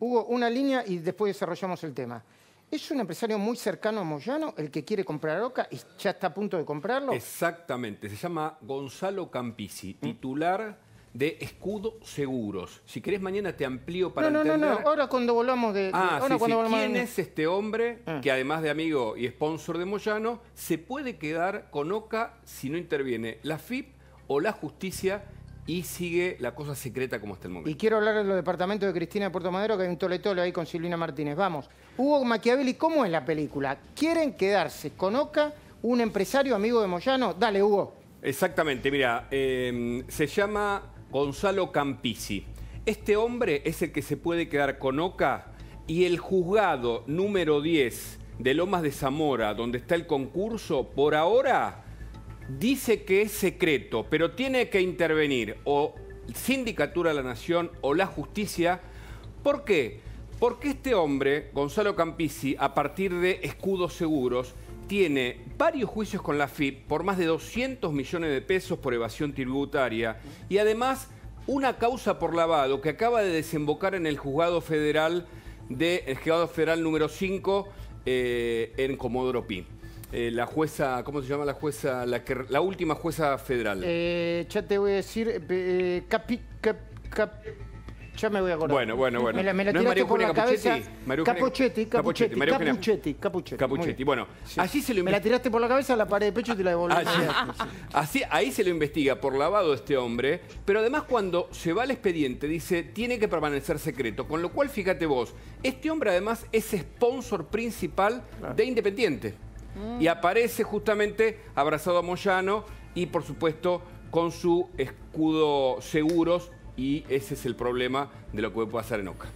Hugo, una línea y después desarrollamos el tema. ¿Es un empresario muy cercano a Moyano el que quiere comprar Oca y ya está a punto de comprarlo? Exactamente, se llama Gonzalo Campisi, titular de Escudo Seguros. Si querés mañana te amplío para no, no, No, no, ahora cuando volvamos de... Ah, sí, sí. ¿Quién es este hombre ah. que además de amigo y sponsor de Moyano se puede quedar con Oca si no interviene la FIP o la justicia y sigue la cosa secreta como está el momento. Y quiero hablar de los departamentos de Cristina de Puerto Madero, que hay un toletole ahí con Silvina Martínez. Vamos, Hugo Machiavelli, ¿cómo es la película? ¿Quieren quedarse con Oca, un empresario amigo de Moyano? Dale, Hugo. Exactamente, mira, em, se llama Gonzalo Campisi. Este hombre es el que se puede quedar con Oca y el juzgado número 10 de Lomas de Zamora, donde está el concurso, por ahora dice que es secreto, pero tiene que intervenir o Sindicatura de la Nación o la justicia. ¿Por qué? Porque este hombre, Gonzalo Campisi, a partir de escudos seguros, tiene varios juicios con la FIP por más de 200 millones de pesos por evasión tributaria y además una causa por lavado que acaba de desembocar en el juzgado federal de juzgado federal número 5 eh, en Comodoro Pi. Eh, la jueza, ¿cómo se llama la jueza? La, última jueza federal. Eh, ya te voy a decir, eh, eh capi, ya me voy a acordar. Bueno, bueno, bueno. Me la, me la Capuchetti? Capuchetti, Capuchetti, Capuchetti, Capuchetti, Bueno, así se lo Me la tiraste por la cabeza, la pared de pecho y te la devolviste. Ah, así, ahí se lo investiga por lavado este hombre, pero además cuando se va al expediente dice, tiene que permanecer secreto, con lo cual fíjate vos, este hombre además es sponsor principal de Independiente. Y aparece justamente abrazado a Moyano y por supuesto con su escudo seguros y ese es el problema de lo que puede pasar en Oca.